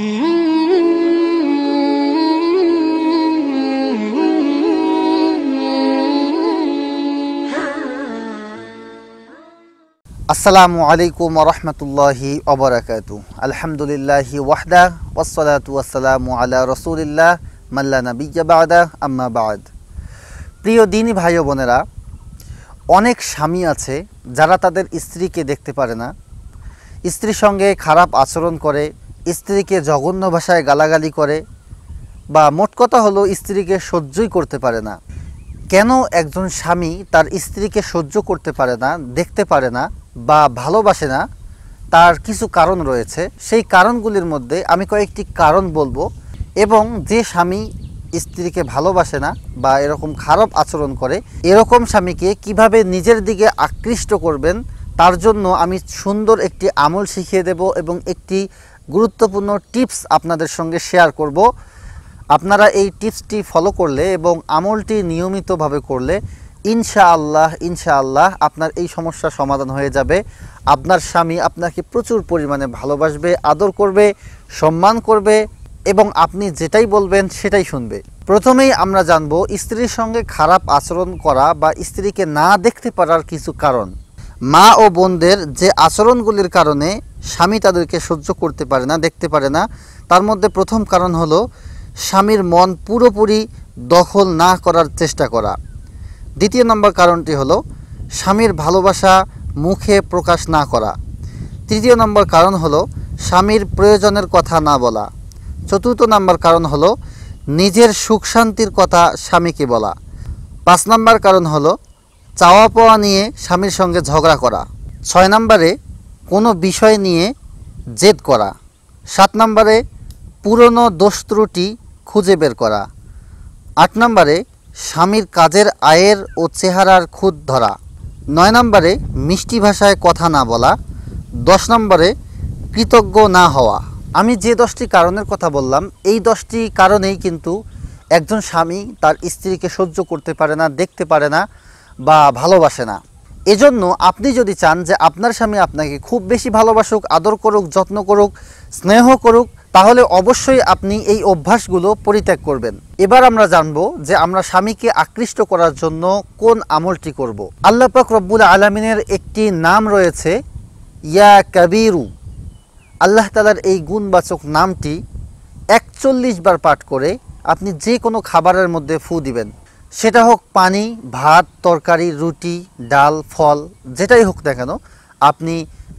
আসসালামু আলাইকুম রহমতুল্লাহি অবরাকাতু আলহামদুলিল্লাহি ওয়াহদা ওসলাতু আসসালামু আলা রসুলিল্লাহ মাল্লা আম্মা আম্মাবাদ প্রিয় দিনী ভাই বোনেরা অনেক স্বামী আছে যারা তাদের স্ত্রীকে দেখতে পারে না স্ত্রীর সঙ্গে খারাপ আচরণ করে স্ত্রীকে জঘন্য ভাষায় গালাগালি করে বা মোট কথা হলো স্ত্রীকে সহ্যই করতে পারে না কেন একজন স্বামী তার স্ত্রীকে সহ্য করতে পারে না দেখতে পারে না বা ভালোবাসে না তার কিছু কারণ রয়েছে সেই কারণগুলির মধ্যে আমি কয়েকটি কারণ বলবো এবং যে স্বামী স্ত্রীকে ভালোবাসে না বা এরকম খারাপ আচরণ করে এরকম স্বামীকে কিভাবে নিজের দিকে আকৃষ্ট করবেন তার জন্য আমি সুন্দর একটি আমল শিখিয়ে দেব এবং একটি গুরুত্বপূর্ণ টিপস আপনাদের সঙ্গে শেয়ার করব আপনারা এই টিপসটি ফলো করলে এবং আমলটি নিয়মিতভাবে করলে ইনশাআল্লাহ ইনশাআল্লাহ আপনার এই সমস্যা সমাধান হয়ে যাবে আপনার স্বামী আপনাকে প্রচুর পরিমাণে ভালোবাসবে আদর করবে সম্মান করবে এবং আপনি যেটাই বলবেন সেটাই শুনবে প্রথমেই আমরা জানব স্ত্রীর সঙ্গে খারাপ আচরণ করা বা স্ত্রীকে না দেখতে পারার কিছু কারণ মা ও বোনদের যে আচরণগুলির কারণে স্বামী তাদেরকে সহ্য করতে পারে না দেখতে পারে না তার মধ্যে প্রথম কারণ হলো স্বামীর মন পুরোপুরি দখল না করার চেষ্টা করা দ্বিতীয় নম্বর কারণটি হলো স্বামীর ভালোবাসা মুখে প্রকাশ না করা তৃতীয় নম্বর কারণ হলো স্বামীর প্রয়োজনের কথা না বলা চতুর্থ নম্বর কারণ হলো নিজের সুখ শান্তির কথা স্বামীকে বলা পাঁচ নম্বর কারণ হলো চাওয়া পাওয়া নিয়ে স্বামীর সঙ্গে ঝগড়া করা ছয় নম্বরে কোনো বিষয় নিয়ে জেদ করা সাত নম্বরে পুরনো দোষ ত্রুটি খুঁজে বের করা আট নম্বরে স্বামীর কাজের আয়ের ও চেহারার খুদ ধরা নয় নম্বরে মিষ্টি ভাষায় কথা না বলা দশ নম্বরে কৃতজ্ঞ না হওয়া আমি যে দশটি কারণের কথা বললাম এই দশটি কারণেই কিন্তু একজন স্বামী তার স্ত্রীকে সহ্য করতে পারে না দেখতে পারে না বা ভালোবাসে না এজন্য আপনি যদি চান যে আপনার স্বামী আপনাকে খুব বেশি ভালোবাসুক আদর করুক যত্ন করুক স্নেহ করুক তাহলে অবশ্যই আপনি এই অভ্যাসগুলো পরিত্যাগ করবেন এবার আমরা জানব যে আমরা স্বামীকে আকৃষ্ট করার জন্য কোন আমলটি করব। আল্লাপাক রব্বুল আলমিনের একটি নাম রয়েছে ইয়া কাবিরু আল্লাহ তালার এই গুণবাচক নামটি একচল্লিশ বার পাঠ করে আপনি যে কোনো খাবারের মধ্যে ফু দিবেন সেটা হোক পানি ভাত তরকারি রুটি ডাল ফল যেটাই হোক না কেন আপনি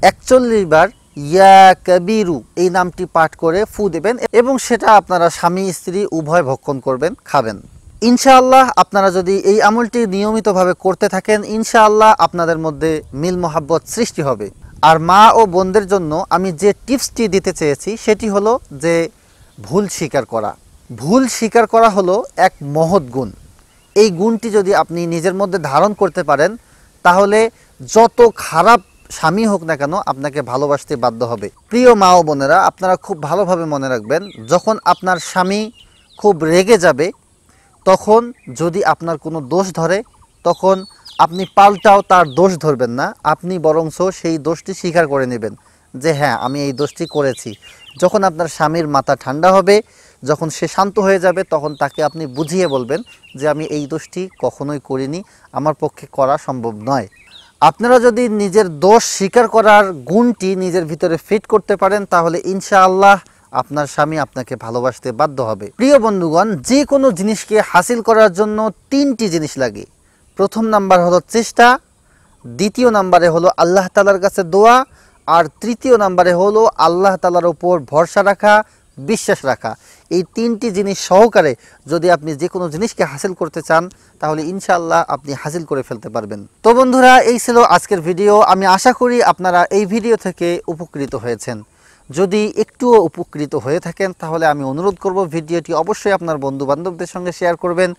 একচল্লিশ বার ইয়া কবিরু এই নামটি পাঠ করে ফু দেবেন এবং সেটা আপনারা স্বামী স্ত্রী উভয় ভক্ষণ করবেন খাবেন ইনশাআল্লাহ আপনারা যদি এই আমলটি নিয়মিতভাবে করতে থাকেন ইনশাআল্লাহ আপনাদের মধ্যে মিল মোহাব্বত সৃষ্টি হবে আর মা ও বোনদের জন্য আমি যে টিপসটি দিতে চেয়েছি সেটি হলো যে ভুল স্বীকার করা ভুল স্বীকার করা হলো এক মহৎ গুণ এই গুণটি যদি আপনি নিজের মধ্যে ধারণ করতে পারেন তাহলে যত খারাপ স্বামী হোক না কেন আপনাকে ভালোবাসতে বাধ্য হবে প্রিয় মা ও বোনেরা আপনারা খুব ভালোভাবে মনে রাখবেন যখন আপনার স্বামী খুব রেগে যাবে তখন যদি আপনার কোনো দোষ ধরে তখন আপনি পাল্টাও তার দোষ ধরবেন না আপনি বরংস সেই দোষটি স্বীকার করে নেবেন যে হ্যাঁ আমি এই দোষটি করেছি যখন আপনার স্বামীর মাথা ঠান্ডা হবে যখন সে শান্ত হয়ে যাবে তখন তাকে আপনি বুঝিয়ে বলবেন যে আমি এই দোষটি কখনোই করিনি আমার পক্ষে করা সম্ভব নয় আপনারা যদি নিজের দোষ স্বীকার করার গুণটি নিজের ভিতরে ফিট করতে পারেন তাহলে ইনশাআল্লাহ আপনার স্বামী আপনাকে ভালোবাসতে বাধ্য হবে প্রিয় বন্ধুগণ যে কোনো জিনিসকে হাসিল করার জন্য তিনটি জিনিস লাগে প্রথম নাম্বার হলো চেষ্টা দ্বিতীয় নাম্বারে হলো আল্লাহ তালার কাছে দোয়া আর তৃতীয় নাম্বারে হলো আল্লাহ তালার ওপর ভরসা রাখা বিশ্বাস রাখা এই তিনটি জিনিস সহকারে যদি আপনি যে কোনো জিনিসকে হাসিল করতে চান তাহলে ইনশাআল্লাহ আপনি হাসিল করে ফেলতে পারবেন তো বন্ধুরা এই ছিল আজকের ভিডিও আমি আশা করি আপনারা এই ভিডিও থেকে উপকৃত হয়েছেন যদি একটুও উপকৃত হয়ে থাকেন তাহলে আমি অনুরোধ করব ভিডিওটি অবশ্যই আপনার বন্ধু বান্ধবদের সঙ্গে শেয়ার করবেন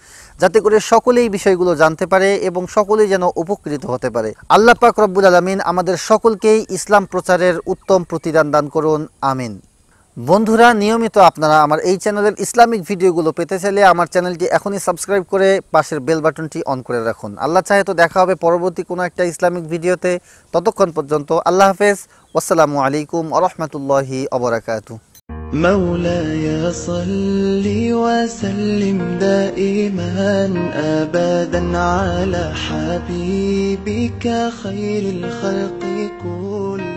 যাতে করে সকলেই বিষয়গুলো জানতে পারে এবং সকলেই যেন উপকৃত হতে পারে আল্লাহ পাক রব্বুল আলমিন আমাদের সকলকেই ইসলাম প্রচারের উত্তম প্রতিদান দান করুন আমিন বন্ধুরা নিয়মিত আপনারা আমার এই চ্যানেলের ইসলামিক ভিডিওগুলো পেতে চাইলে আমার চ্যানেলটি এখনই সাবস্ক্রাইব করে পাশের বেল বাটনটি অন করে রাখুন আল্লাহ চাহে তো দেখা হবে পরবর্তী কোনো একটা ইসলামিক ভিডিওতে ততক্ষণ পর্যন্ত আল্লাহ হাফেজ আসসালামু আলাইকুম আরহামতুল্লাহি অবরাকাত مولاي صل وسلم دائما على حبيبك خير الخلق